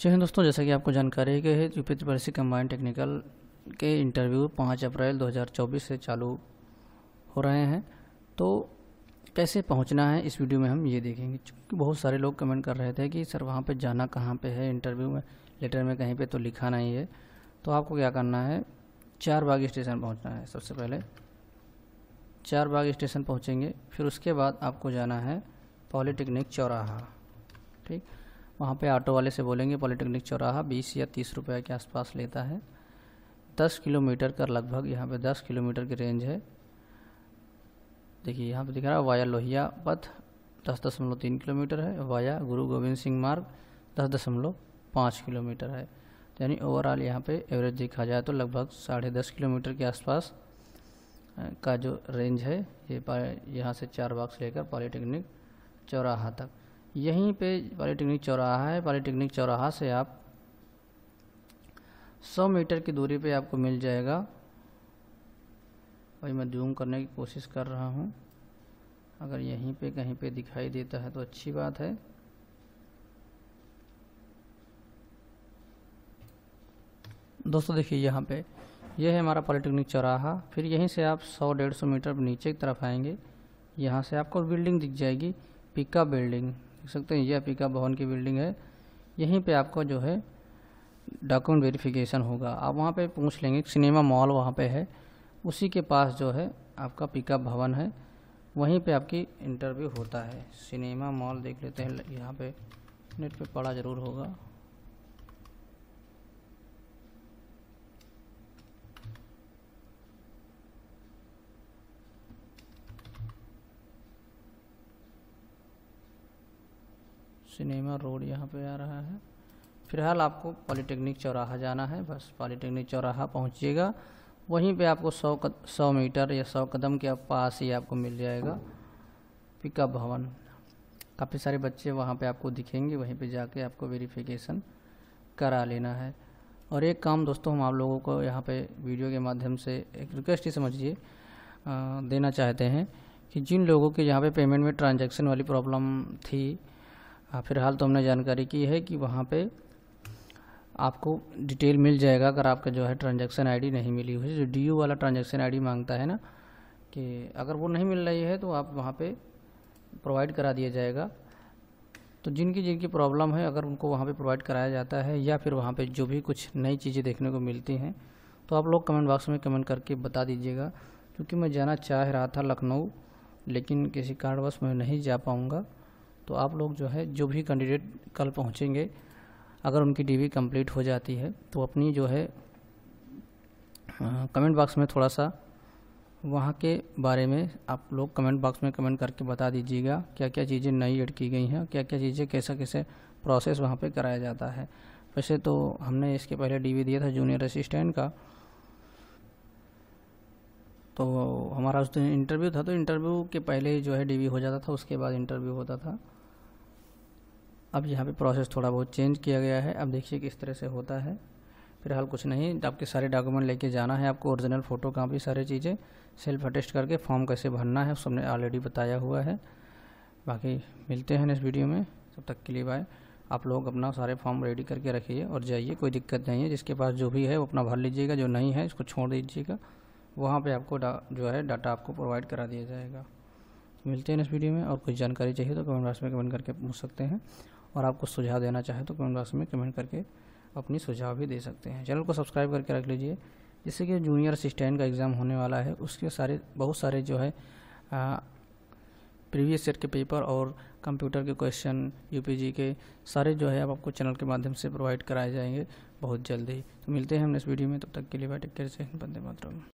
जी हाँ दोस्तों जैसा कि आपको जानकारी है कि यूपी त्रिपाठी कम्बाइन टेक्निकल के इंटरव्यू पाँच अप्रैल 2024 से चालू हो रहे हैं तो कैसे पहुंचना है इस वीडियो में हम ये देखेंगे क्योंकि बहुत सारे लोग कमेंट कर रहे थे कि सर वहाँ पे जाना कहाँ पे है इंटरव्यू में लेटर में कहीं पे तो लिखा नहीं है तो आपको क्या करना है चार बाग स्टेशन पहुँचना है सबसे पहले चार बाग स्टेशन पहुँचेंगे फिर उसके बाद आपको जाना है पॉलीटेक्निक चौराहा ठीक वहाँ पे ऑटो वाले से बोलेंगे पॉलिटेक्निक चौराहा बीस या तीस रुपये के आसपास लेता है दस किलोमीटर का लगभग यहाँ पे दस किलोमीटर की रेंज है देखिए यहाँ पे दिख रहा है वाया लोहिया पथ दस दशमलव तीन किलोमीटर है वाया गुरु गोविंद सिंह मार्ग दस दशमलव पाँच किलोमीटर है यानी ओवरऑल यहाँ पे एवरेज देखा जाए तो लगभग साढ़े दस किलोमीटर के आसपास का जो रेंज है ये यहाँ से चार बाग से लेकर पॉलीटेक्निक चौराहा तक यहीं पे पॉलीटेक्निक चौराहा है पॉलीटेक्निक चौराहा से आप 100 मीटर की दूरी पे आपको मिल जाएगा भाई मैं जूम करने की कोशिश कर रहा हूँ अगर यहीं पे कहीं पे दिखाई देता है तो अच्छी बात है दोस्तों देखिए यहाँ पे यह है हमारा पॉलीटेक्निक चौराहा फिर यहीं से आप 100 सौ मीटर नीचे की तरफ आएंगे यहाँ से आपको बिल्डिंग दिख जाएगी पिका बिल्डिंग देख सकते हैं ये अपीका भवन की बिल्डिंग है यहीं पे आपको जो है डॉक्यूमेंट वेरिफिकेशन होगा आप वहाँ पे पूछ लेंगे सिनेमा मॉल वहाँ पे है उसी के पास जो है आपका पिकअप भवन है वहीं पे आपकी इंटरव्यू होता है सिनेमा मॉल देख लेते हैं यहाँ पे नेट पे पड़ा ज़रूर होगा सिनेमा रोड यहाँ पे आ रहा है फिलहाल आपको पॉलीटेक्निक चौराहा जाना है बस पॉलीटेक्निक चौराहा पहुँचिएगा वहीं पे आपको सौ सौ मीटर या सौ कदम के पास ही आपको मिल जाएगा पिकअप भवन काफ़ी सारे बच्चे वहाँ पे आपको दिखेंगे वहीं पे जाके आपको वेरिफिकेशन करा लेना है और एक काम दोस्तों हम आप लोगों को यहाँ पे वीडियो के माध्यम से एक रिक्वेस्ट ही समझिए देना चाहते हैं कि जिन लोगों के यहाँ पे पेमेंट में ट्रांजैक्शन वाली प्रॉब्लम थी हाँ, फिलहाल तो हमने जानकारी की है कि वहाँ पे आपको डिटेल मिल जाएगा अगर आपका जो है ट्रांजैक्शन आईडी नहीं मिली हुई जो डी वाला ट्रांजैक्शन आईडी मांगता है ना कि अगर वो नहीं मिल रही है तो आप वहाँ पे प्रोवाइड करा दिया जाएगा तो जिनकी जिनकी प्रॉब्लम है अगर उनको वहाँ पे प्रोवाइड कराया जाता है या फिर वहाँ पे जो भी कुछ नई चीज़ें देखने को मिलती हैं तो आप लोग कमेंट बॉक्स में कमेंट करके बता दीजिएगा क्योंकि मैं जाना चाह रहा था लखनऊ लेकिन किसी कारणवश मैं नहीं जा पाऊँगा तो आप लोग जो है जो भी कैंडिडेट कल पहुँचेंगे अगर उनकी डीवी कंप्लीट हो जाती है तो अपनी जो है कमेंट बॉक्स में थोड़ा सा वहाँ के बारे में आप लोग कमेंट बॉक्स में कमेंट करके बता दीजिएगा क्या क्या चीज़ें नई एड की गई हैं क्या क्या चीज़ें कैसा कैसे प्रोसेस वहाँ पे कराया जाता है वैसे तो हमने इसके पहले डीवी दिया था जूनियर असिस्टेंट का तो हमारा उस दिन इंटरव्यू था तो इंटरव्यू के पहले जो है डीवी हो जाता था उसके बाद इंटरव्यू होता था अब यहाँ पे प्रोसेस थोड़ा बहुत चेंज किया गया है अब देखिए किस तरह से होता है फिलहाल कुछ नहीं आपके सारे डॉक्यूमेंट लेके जाना है आपको ओरिजिनल फ़ोटो कापी सारी चीज़ें सेल्फ अटेस्ट करके फॉर्म कैसे भरना है सबने ऑलरेडी बताया हुआ है बाकी मिलते हैं नेक्स्ट वीडियो में तब तक के लिए बाय आप लोग अपना सारे फॉर्म रेडी करके रखिए और जाइए कोई दिक्कत नहीं है जिसके पास जो भी है वो अपना भर लीजिएगा जो नहीं है इसको छोड़ दीजिएगा वहाँ पे आपको जो है डाटा आपको प्रोवाइड करा दिया जाएगा मिलते हैं इस वीडियो में और कुछ जानकारी चाहिए तो कमेंट बॉक्स में कमेंट करके पूछ सकते हैं और आपको सुझाव देना चाहे तो कमेंट बॉक्स में कमेंट करके अपनी सुझाव भी दे सकते हैं चैनल को सब्सक्राइब करके रख लीजिए जैसे कि जूनियर असिस्टेंट का एग्ज़ाम होने वाला है उसके सारे बहुत सारे जो है प्रीवियस ईयर के पेपर और कंप्यूटर के क्वेश्चन यूपीजी के सारे जो है अब आपको चैनल के माध्यम से प्रोवाइड कराए जाएंगे बहुत जल्दी तो मिलते हैं हम इस वीडियो में तब तक के लिए बैठक टेक से बंदे मातरम